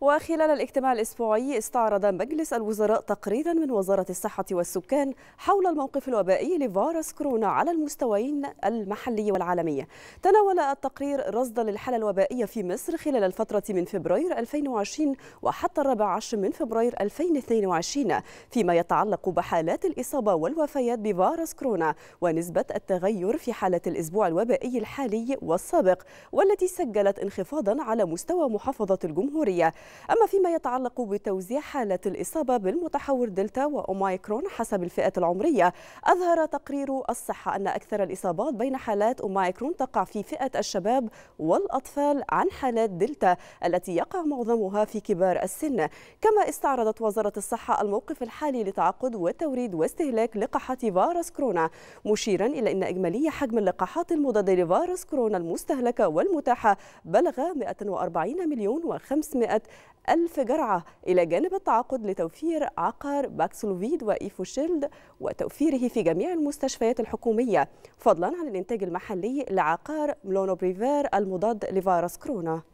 وخلال الاجتماع الأسبوعي استعرض مجلس الوزراء تقريرا من وزارة الصحة والسكان حول الموقف الوبائي لفيروس كورونا على المستويين المحلي والعالمي تناول التقرير رصدا للحالة الوبائية في مصر خلال الفترة من فبراير 2020 وحتى الرابع عشر من فبراير 2022 فيما يتعلق بحالات الإصابة والوفيات بفيروس كورونا ونسبة التغير في حالة الأسبوع الوبائي الحالي والسابق والتي سجلت انخفاضا على مستوى محافظة الجمهورية أما فيما يتعلق بتوزيع حالة الإصابة بالمتحور دلتا وأومايكرون حسب الفئة العمرية أظهر تقرير الصحة أن أكثر الإصابات بين حالات أومايكرون تقع في فئة الشباب والأطفال عن حالات دلتا التي يقع معظمها في كبار السن كما استعرضت وزارة الصحة الموقف الحالي لتعقد وتوريد واستهلاك لقاحات فيروس كورونا مشيرا إلى أن إجمالي حجم اللقاحات المضادة لفيروس كورونا المستهلكة والمتاحة بلغ 140 مليون و500 ألف جرعة إلى جانب التعاقد لتوفير عقار باكسلوفيد وإيفوشيلد وتوفيره في جميع المستشفيات الحكومية فضلا عن الإنتاج المحلي لعقار ملونوبريفير المضاد لفيروس كورونا